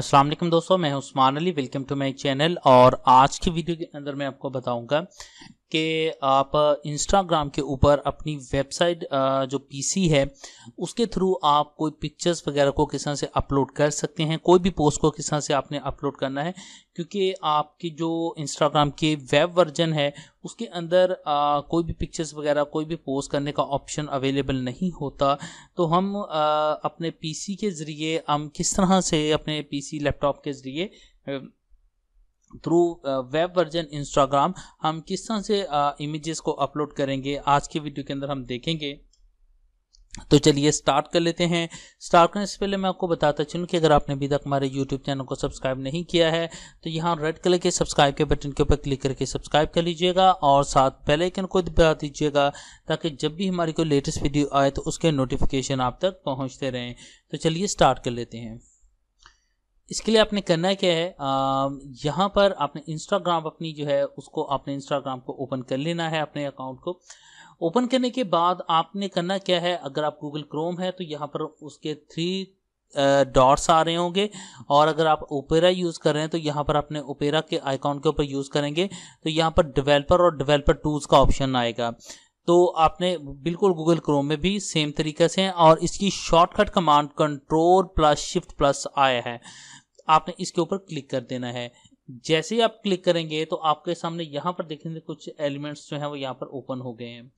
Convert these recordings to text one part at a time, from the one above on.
अस्सलाम वालेकुम दोस्तों मैं Usman Ali welcome to my channel और आज की वीडियो के अंदर मैं आपको बताऊंगा कि आप इंस्टाग्राम के ऊपर अपनी वेबसाइट जो पीसी है उसके थ्रू आप कोई पिक्चर्स वगैरह को किस तरह से अपलोड कर सकते हैं कोई भी पोस्ट को किस तरह से आपने अपलोड करना है क्योंकि आपकी जो इंस्टाग्राम के वेब वर्जन है उसके अंदर आ, कोई भी पिक्चर्स वगैरह कोई भी पोस्ट करने का ऑप्शन अवेलेबल नहीं होता तो हम आ, अपने पीसी के ज़रिए हम किस तरह से अपने पीसी लैपटॉप के ज़रिए थ्रू वेब वर्जन इंस्टाग्राम हम किस तरह से इमेजेस uh, को अपलोड करेंगे आज की वीडियो के अंदर हम देखेंगे तो चलिए स्टार्ट कर लेते हैं स्टार्ट करने से पहले मैं आपको बताता चलूँ कि अगर आपने अभी तक हमारे YouTube चैनल को सब्सक्राइब नहीं किया है तो यहाँ रेड कलर के सब्सक्राइब के बटन के ऊपर क्लिक करके सब्सक्राइब कर लीजिएगा और साथ पहले आइकन को दबा दीजिएगा ताकि जब भी हमारी कोई लेटेस्ट वीडियो आए तो उसके नोटिफिकेशन आप तक पहुँचते रहें तो चलिए स्टार्ट कर लेते हैं इसके लिए आपने करना क्या है यहाँ पर आपने इंस्टाग्राम अपनी जो है उसको आपने इंस्टाग्राम को ओपन कर लेना है अपने अकाउंट को ओपन करने के बाद आपने करना क्या है अगर आप गूगल क्रोम है तो यहाँ पर उसके थ्री डॉट्स आ रहे होंगे और अगर आप ओपेरा यूज़ कर रहे हैं तो यहाँ पर अपने ओपेरा के आइकॉन के ऊपर यूज़ करेंगे तो यहाँ पर डेवलपर और डेवलपर टूल्स का ऑप्शन आएगा तो आपने बिल्कुल गूगल क्रोम में भी सेम तरीके से और इसकी shortcut command control plus shift plus आया है आपने इसके ऊपर क्लिक कर देना है जैसे ही आप क्लिक करेंगे तो आपके सामने यहाँ पर देखेंगे कुछ एलिमेंट्स जो हैं वो यहाँ पर ओपन हो गए हैं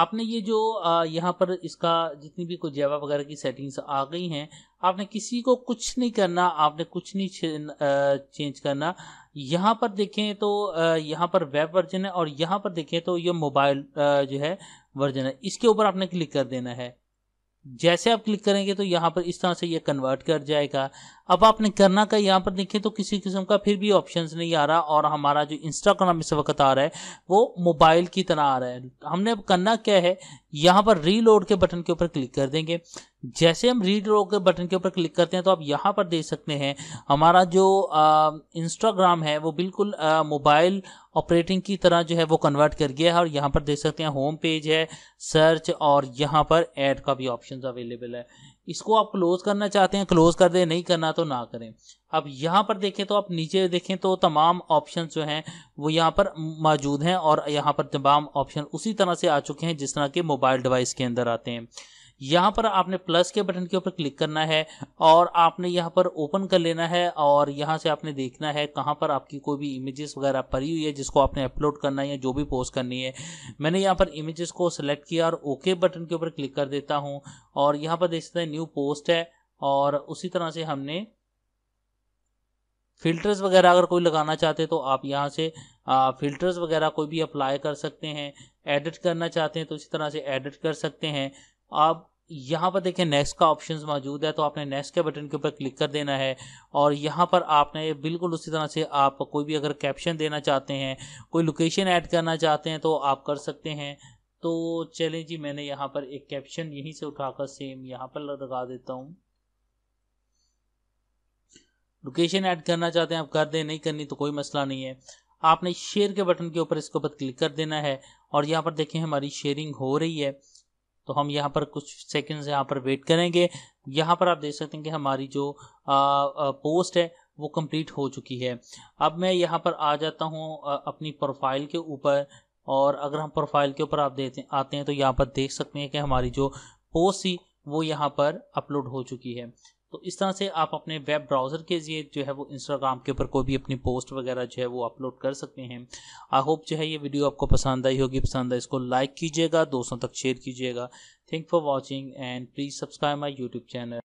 आपने ये जो यहाँ पर इसका जितनी भी कोई जैवा वगैरह की सेटिंग्स आ गई हैं आपने किसी को कुछ नहीं करना आपने कुछ नहीं चेंज करना यहाँ पर देखें तो यहाँ पर वेब वर्जन है और यहाँ पर देखें तो ये मोबाइल जो है वर्जन है इसके ऊपर आपने क्लिक कर देना है जैसे आप क्लिक करेंगे तो यहाँ पर इस तरह से ये कन्वर्ट कर जाएगा अब आपने करना का यहाँ पर देखें तो किसी किस्म का फिर भी ऑप्शन नहीं आ रहा और हमारा जो इंस्टाग्राम इस वक्त आ रहा है वो मोबाइल की तरह आ रहा है हमने अब करना क्या है यहाँ पर रीलोड के बटन के ऊपर क्लिक कर देंगे जैसे हम रीड के बटन के ऊपर क्लिक करते हैं तो आप यहाँ पर देख सकते हैं हमारा जो इंस्टाग्राम है वो बिल्कुल मोबाइल ऑपरेटिंग की तरह जो है वो कन्वर्ट कर गया है और यहाँ पर देख सकते हैं होम पेज है सर्च और यहाँ पर ऐड का भी ऑप्शन अवेलेबल है इसको आप क्लोज करना चाहते हैं क्लोज कर दें नहीं करना तो ना करें अब यहाँ पर देखें तो आप नीचे देखें तो तमाम ऑप्शन जो हैं वो यहाँ पर मौजूद हैं और यहाँ पर तमाम ऑप्शन उसी तरह से आ चुके हैं जिस तरह के मोबाइल डिवाइस के अंदर आते हैं यहाँ पर आपने प्लस के बटन के ऊपर क्लिक करना है और आपने यहाँ पर ओपन कर लेना है और यहाँ से आपने देखना है कहाँ पर आपकी कोई भी इमेजेस वगैरह पड़ी हुई है जिसको आपने अपलोड करना है या जो भी पोस्ट करनी है मैंने यहाँ पर इमेजेस को सिलेक्ट किया और ओके बटन के ऊपर क्लिक कर देता हूँ और यहाँ पर देख सकते हैं न्यू पोस्ट है और उसी तरह से हमने फिल्टर्स वगैरह अगर कोई लगाना चाहते तो आप यहाँ से फिल्टर्स वगैरह कोई भी अप्लाई कर सकते हैं एडिट करना चाहते हैं तो इसी तरह से एडिट कर सकते हैं आप यहाँ पर देखें नेक्स्ट का ऑप्शन मौजूद है तो आपने नेक्स्ट के बटन के ऊपर क्लिक कर देना है और यहाँ पर आपने बिल्कुल उसी तरह से आप कोई भी अगर कैप्शन देना चाहते हैं कोई लोकेशन ऐड करना चाहते हैं तो आप कर सकते हैं तो चलें जी मैंने यहाँ पर एक कैप्शन यहीं से उठाकर सेम यहाँ पर लगा देता हूँ लोकेशन ऐड करना चाहते हैं आप कर दें नहीं करनी तो कोई मसला नहीं है आपने शेयर के बटन के ऊपर इसके ऊपर क्लिक कर देना है और यहाँ पर देखें हमारी शेयरिंग हो रही है तो हम यहाँ पर कुछ सेकंड्स यहाँ पर वेट करेंगे यहाँ पर आप देख सकते हैं कि हमारी जो आ, आ, पोस्ट है वो कंप्लीट हो चुकी है अब मैं यहाँ पर आ जाता हूँ अपनी प्रोफाइल के ऊपर और अगर हम प्रोफाइल के ऊपर आप देते आते हैं तो यहाँ पर देख सकते हैं कि हमारी जो पोस्ट थी वो यहाँ पर अपलोड हो चुकी है तो इस तरह से आप अपने वेब ब्राउज़र के लिए जो है वो इंस्टाग्राम के ऊपर कोई भी अपनी पोस्ट वगैरह जो है वो अपलोड कर सकते हैं आई होप जो है ये वीडियो आपको पसंद आई होगी पसंद आई इसको लाइक कीजिएगा दोस्तों तक शेयर कीजिएगा thank for watching and please subscribe my YouTube channel